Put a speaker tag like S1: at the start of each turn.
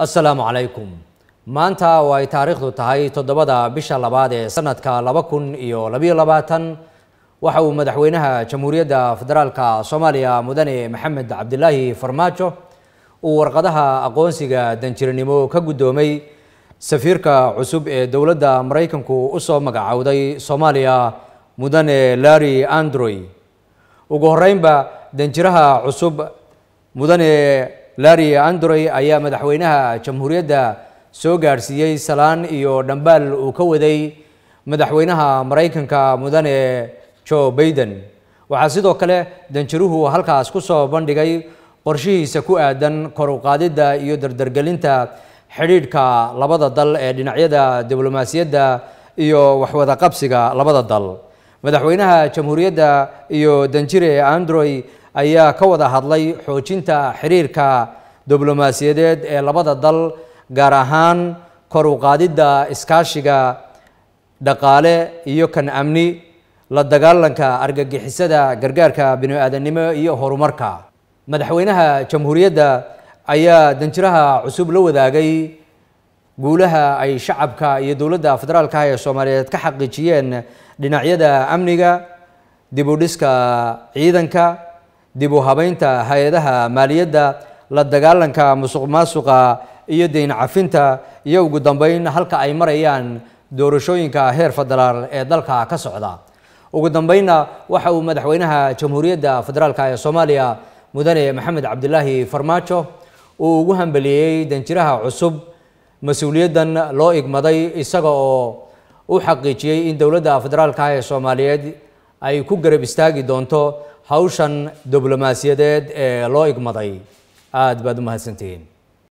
S1: assalaamu calaykum maanta oo ay taariikhdu tahay toddobada bisha labaad ee sanadka laba kun iyo labayo labaatan waxa uu madaxweynaha jamhuuriyadda federaalka soomaaliya mudane maxamed cabdilaahi farmaajo uu warqadaha aqoonsiga danjiranimo ka guddoomay safiirka cusub ee dowladda maraykanku u soo magacowday soomaaliya mudane larry androy ugu horreynba danjiraha cusub mudane larry androy ayaa madaxweynaha jamhuuriyadda soo gaadhsiiyey salaan iyo dhambaal uu ka waday madaxweynaha maraykanka mudane joe baiden waxaa sidoo kale danjiruhu halkaas ku soo bandhigay qorshihiisa ku aadan kor uqaadidda iyo dardargelinta xidhiidhka labada dal ee dhinacyada diblomaasiyadda iyo waxwadaqabsiga labada dal madaxweynaha jamhuuriyadda iyo danjire androy ayaa ka wada hadlay xoojinta xiriirka diblomaasiyadeed ee labada dal gaar ahaan kor u qaadidda iskaashiga dhaqaale iyo kan amni la dagaalanka argagixisada gargaarka bini-aadannimo iyo horumarka madaxweynaha jamhuuriyadda ayaa danjiraha cusub la wadaagay guulaha ay shacabka iyo dowladda federaalka ah ee soomaaliyeed ka xaqiijiyeen dhinacyada amniga dib u dhiska ciidanka dib u habaynta hay-adaha maaliyadda la dagaalanka musuq maasuqa iyo deyn cafinta iyo ugu dambeyn halka ay marayaan doorashooyinka heer federaal ee dalka ka socda ugu dambeynna waxa uu madaxweynaha jamhuuriyadda federaalka ee soomaaliya mudane maxamed cabdilaahi farmaajo uu ugu hambeliyey danjiraha cusub mas-uuliyaddan loo igmaday isaga oo u xaqiijiyey in dowladda federaalka ee soomaaliyeed ay ku garab istaagi doonto hawshan diblomaasiyadeed ee loo igmaday aad baad u mahadsantihiin